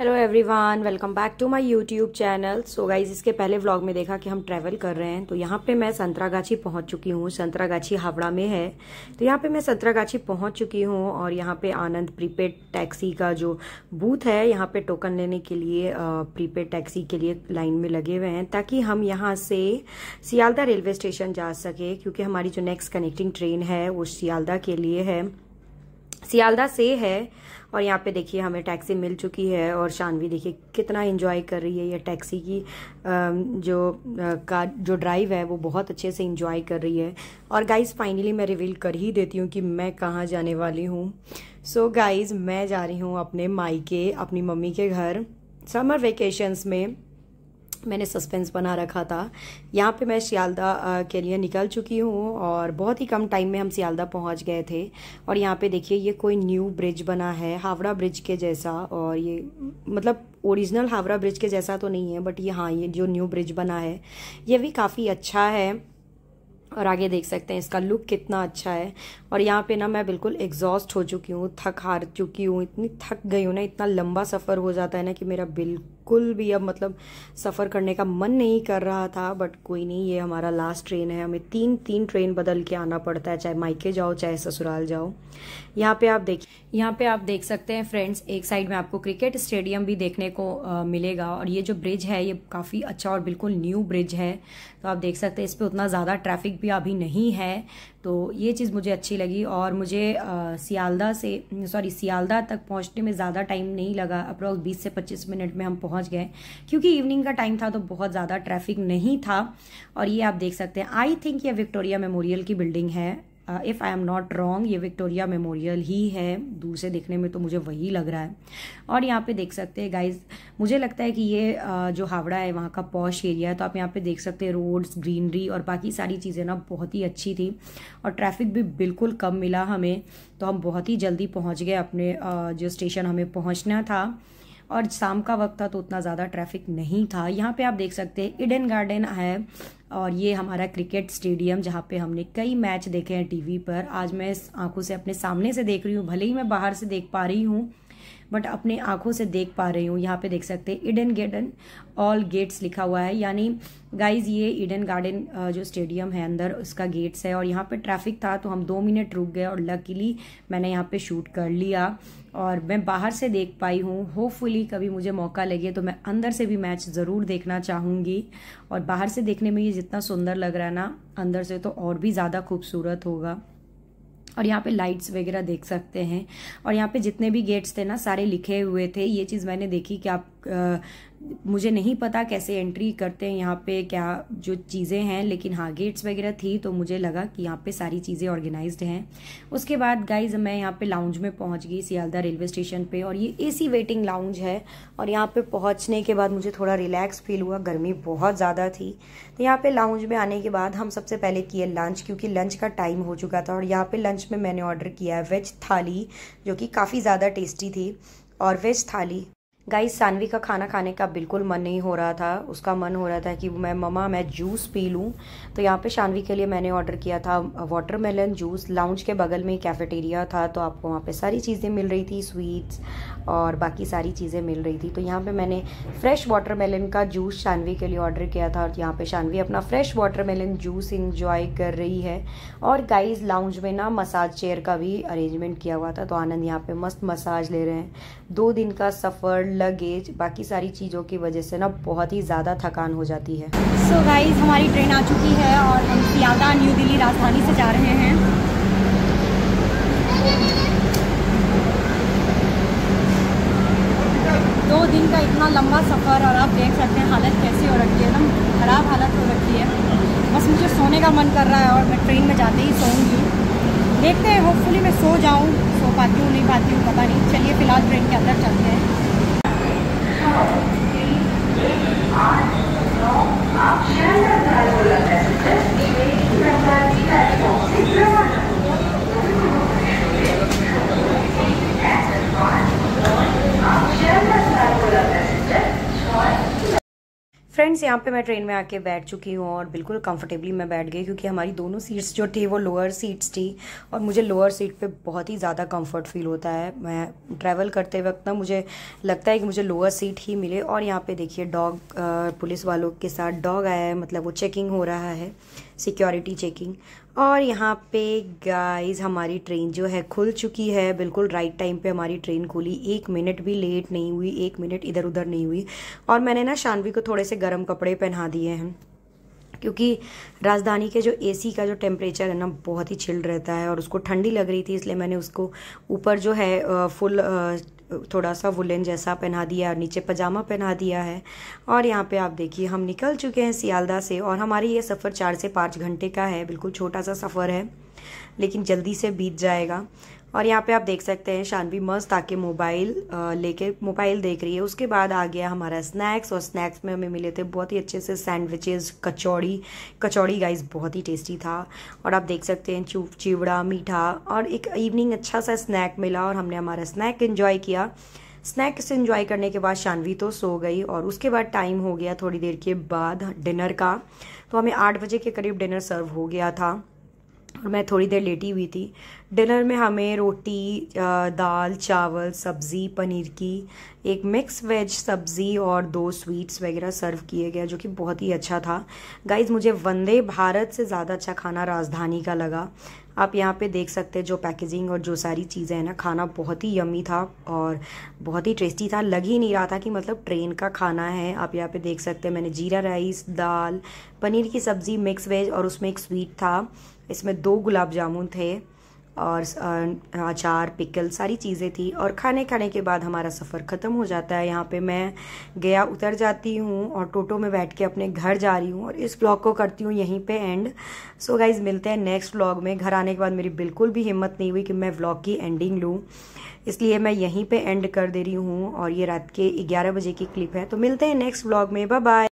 hello everyone welcome back to my YouTube channel so guys इसके पहले vlog में देखा कि हम ट्रैवल कर रहे हैं तो यहाँ पे मैं संतरागाछी पहुँच चुकी हूँ संतरागाछी हावड़ा में है तो यहाँ पे मैं संतरागाछी पहुँच चुकी हूँ और यहाँ पे आनंद प्रीपेड टैक्सी का जो बूथ है यहाँ पे टोकन लेने के लिए प्रीपेड टैक्सी के लिए लाइन में लगे हुए हैं ताकि हम यहाँ से सियालदा रेलवे स्टेशन जा सके क्योंकि हमारी जो नेक्स्ट कनेक्टिंग ट्रेन है वो सियालदा के लिए है सियालदा से है और यहाँ पे देखिए हमें टैक्सी मिल चुकी है और शानवी देखिए कितना इन्जॉय कर रही है ये टैक्सी की जो का जो ड्राइव है वो बहुत अच्छे से इन्जॉय कर रही है और गाइज फाइनली मैं रिवील कर ही देती हूँ कि मैं कहाँ जाने वाली हूँ सो गाइज मैं जा रही हूँ अपने माई के अपनी मम्मी के घर समर वेकेशंस में मैंने सस्पेंस बना रखा था यहाँ पे मैं सियालदा के लिए निकल चुकी हूँ और बहुत ही कम टाइम में हम सियालदा पहुँच गए थे और यहाँ पे देखिए ये कोई न्यू ब्रिज बना है हावड़ा ब्रिज के जैसा और ये मतलब ओरिजिनल हावड़ा ब्रिज के जैसा तो नहीं है बट ये हाँ ये जो न्यू ब्रिज बना है ये भी काफ़ी अच्छा है और आगे देख सकते हैं इसका लुक कितना अच्छा है और यहाँ पे ना मैं बिल्कुल एग्जॉस्ट हो चुकी हूँ थक हार चुकी हूँ इतनी थक गई हूँ ना इतना लंबा सफ़र हो जाता है ना कि मेरा बिल्कुल बिल्कुल भी अब मतलब सफ़र करने का मन नहीं कर रहा था बट कोई नहीं ये हमारा लास्ट ट्रेन है हमें तीन तीन ट्रेन बदल के आना पड़ता है चाहे मायके जाओ चाहे ससुराल जाओ यहाँ पे आप देख यहाँ पे आप देख सकते हैं फ्रेंड्स एक साइड में आपको क्रिकेट स्टेडियम भी देखने को आ, मिलेगा और ये जो ब्रिज है ये काफ़ी अच्छा और बिल्कुल न्यू ब्रिज है तो आप देख सकते हैं इस पर उतना ज़्यादा ट्रैफिक भी अभी नहीं है तो ये चीज़ मुझे अच्छी लगी और मुझे सियालदा से सॉरी सियालदा तक पहुँचने में ज़्यादा टाइम नहीं लगा अप्रॉक्स बीस से पच्चीस मिनट में हम पहुँच पहुंच गए क्योंकि इवनिंग का टाइम था तो बहुत ज़्यादा ट्रैफिक नहीं था और ये आप देख सकते हैं आई थिंक ये विक्टोरिया मेमोरियल की बिल्डिंग है if I am not wrong ये विक्टोरिया मेमोरियल ही है दूर से देखने में तो मुझे वही लग रहा है और यहाँ पे देख सकते हैं गाइज मुझे लगता है कि ये uh, जो हावड़ा है वहाँ का पॉश एरिया है तो आप यहाँ पे देख सकते हैं रोड्स ग्रीनरी और बाकी सारी चीज़ें ना बहुत ही अच्छी थी और ट्रैफिक भी बिल्कुल कम मिला हमें तो हम बहुत ही जल्दी पहुँच गए अपने uh, जो स्टेशन हमें पहुँचना था और शाम का वक्त था तो उतना ज़्यादा ट्रैफिक नहीं था यहाँ पे आप देख सकते हैं इडन गार्डन है और ये हमारा क्रिकेट स्टेडियम जहाँ पे हमने कई मैच देखे हैं टीवी पर आज मैं आंखों से अपने सामने से देख रही हूँ भले ही मैं बाहर से देख पा रही हूँ बट अपने आंखों से देख पा रही हूँ यहाँ पे देख सकते हैं इडन गार्डन ऑल गेट्स लिखा हुआ है यानी गाइज ये इडन गार्डन जो स्टेडियम है अंदर उसका गेट्स है और यहाँ पे ट्रैफिक था तो हम दो मिनट रुक गए और लकीली मैंने यहाँ पे शूट कर लिया और मैं बाहर से देख पाई हूँ होपफुली कभी मुझे मौका लगे तो मैं अंदर से भी मैच ज़रूर देखना चाहूँगी और बाहर से देखने में ये जितना सुंदर लग रहा है ना अंदर से तो और भी ज़्यादा खूबसूरत होगा और यहाँ पे लाइट्स वगैरह देख सकते हैं और यहाँ पे जितने भी गेट्स थे ना सारे लिखे हुए थे ये चीज़ मैंने देखी कि आप मुझे नहीं पता कैसे एंट्री करते हैं यहाँ पे क्या जो चीज़ें हैं लेकिन हाँ गेट्स वगैरह थी तो मुझे लगा कि यहाँ पे सारी चीज़ें ऑर्गेनाइज्ड हैं उसके बाद गाइज मैं यहाँ पे लाउंज में पहुँच गई सियालदा रेलवे स्टेशन पे और ये एसी वेटिंग लाउंज है और यहाँ पे पहुँचने के बाद मुझे थोड़ा रिलैक्स फील हुआ गर्मी बहुत ज़्यादा थी तो यहाँ पर लाउंज में आने के बाद हम सबसे पहले किए लंच क्योंकि लंच का टाइम हो चुका था और यहाँ पर लंच में मैंने ऑर्डर किया है वेज थाली जो कि काफ़ी ज़्यादा टेस्टी थी और वेज थाली गाइस सानवी का खाना खाने का बिल्कुल मन नहीं हो रहा था उसका मन हो रहा था कि मैं ममा मैं जूस पी लूँ तो यहाँ पे शानवी के लिए मैंने ऑर्डर किया था वाटरमेलन जूस लाउंज के बगल में कैफेटेरिया था तो आपको वहाँ पे सारी चीज़ें मिल रही थी स्वीट्स और बाकी सारी चीज़ें मिल रही थी तो यहाँ पर मैंने फ्रेश वाटर का जूस शानवी के लिए ऑर्डर किया था और यहाँ पर शानवी अपना फ्रेश वाटरमेलन जूस इंजॉय कर रही है और गाइज लाउंज में ना मसाज चेयर का भी अरेंजमेंट किया हुआ था तो आनंद यहाँ पर मस्त मसाज ले रहे हैं दो दिन का सफ़र लगेज बाकी सारी चीज़ों की वजह से ना बहुत ही ज़्यादा थकान हो जाती है सो so गाइज हमारी ट्रेन आ चुकी है और हम सियादा न्यू दिल्ली राजधानी से जा रहे हैं दो दिन का इतना लंबा सफ़र और आप देख सकते हैं हालत कैसी हो रखी है एकदम ख़राब हालत हो रखी है बस मुझे सोने का मन कर रहा है और मैं ट्रेन में जाते ही सोऊंगी देखते हैं होपफुली मैं सो जाऊँ सो पाती हूँ नहीं पाती हूँ पता नहीं चलिए फ़िलहाल ट्रेन के अंदर चलते हैं नौ आप शानदार बोला फ्रेंड्स यहाँ पे मैं ट्रेन में आके बैठ चुकी हूँ और बिल्कुल कंफर्टेबली मैं बैठ गई क्योंकि हमारी दोनों सीट्स जो थी वो लोअर सीट्स थी और मुझे लोअर सीट पे बहुत ही ज़्यादा कंफर्ट फील होता है मैं ट्रैवल करते वक्त ना मुझे लगता है कि मुझे लोअर सीट ही मिले और यहाँ पे देखिए डॉग पुलिस वालों के साथ डॉग आया है मतलब वो चेकिंग हो रहा है सिक्योरिटी चेकिंग और यहाँ पे गाइस हमारी ट्रेन जो है खुल चुकी है बिल्कुल राइट टाइम पे हमारी ट्रेन खुली एक मिनट भी लेट नहीं हुई एक मिनट इधर उधर नहीं हुई और मैंने ना शानवी को थोड़े से गर्म कपड़े पहना दिए हैं क्योंकि राजधानी के जो एसी का जो टेम्परेचर है ना बहुत ही चिल्ड रहता है और उसको ठंडी लग रही थी इसलिए मैंने उसको ऊपर जो है फुल थोड़ा सा वुलन जैसा पहना दिया और नीचे पजामा पहना दिया है और यहाँ पे आप देखिए हम निकल चुके हैं सियालदा से और हमारी ये सफ़र चार से पाँच घंटे का है बिल्कुल छोटा सा सफ़र है लेकिन जल्दी से बीत जाएगा और यहाँ पे आप देख सकते हैं शानवी मस्त आके मोबाइल लेके मोबाइल देख रही है उसके बाद आ गया हमारा स्नैक्स और स्नैक्स में हमें मिले थे बहुत ही अच्छे से सैंडविचेस कचौड़ी कचौड़ी गाइस बहुत ही टेस्टी था और आप देख सकते हैं चिवड़ा मीठा और एक इवनिंग अच्छा सा स्नैक मिला और हमने हमारा स्नैक इन्जॉय किया स्नैक्स इन्जॉय करने के बाद शानवी तो सो गई और उसके बाद टाइम हो गया थोड़ी देर के बाद डिनर का तो हमें आठ बजे के करीब डिनर सर्व हो गया था और मैं थोड़ी देर लेटी हुई थी डिनर में हमें रोटी दाल चावल सब्ज़ी पनीर की एक मिक्स वेज सब्ज़ी और दो स्वीट्स वगैरह सर्व किए गए जो कि बहुत ही अच्छा था गाइज मुझे वंदे भारत से ज़्यादा अच्छा खाना राजधानी का लगा आप यहाँ पे देख सकते हैं जो पैकेजिंग और जो सारी चीज़ें हैं ना खाना बहुत ही यमी था और बहुत ही टेस्टी था लग ही नहीं रहा था कि मतलब ट्रेन का खाना है आप यहाँ पे देख सकते हैं मैंने जीरा राइस दाल पनीर की सब्ज़ी मिक्स वेज और उसमें एक स्वीट था इसमें दो गुलाब जामुन थे और अचार पिकल सारी चीज़ें थी और खाने खाने के बाद हमारा सफ़र ख़त्म हो जाता है यहाँ पे मैं गया उतर जाती हूँ और टोटो में बैठ के अपने घर जा रही हूँ और इस ब्लॉग को करती हूँ यहीं पे एंड सो गाइज मिलते हैं नेक्स्ट ब्लॉग में घर आने के बाद मेरी बिल्कुल भी हिम्मत नहीं हुई कि मैं ब्लॉग की एंडिंग लूँ इसलिए मैं यहीं पर एंड कर दे रही हूँ और ये रात के ग्यारह बजे की क्लिप है तो मिलते हैं नेक्स्ट ब्लॉग में बाय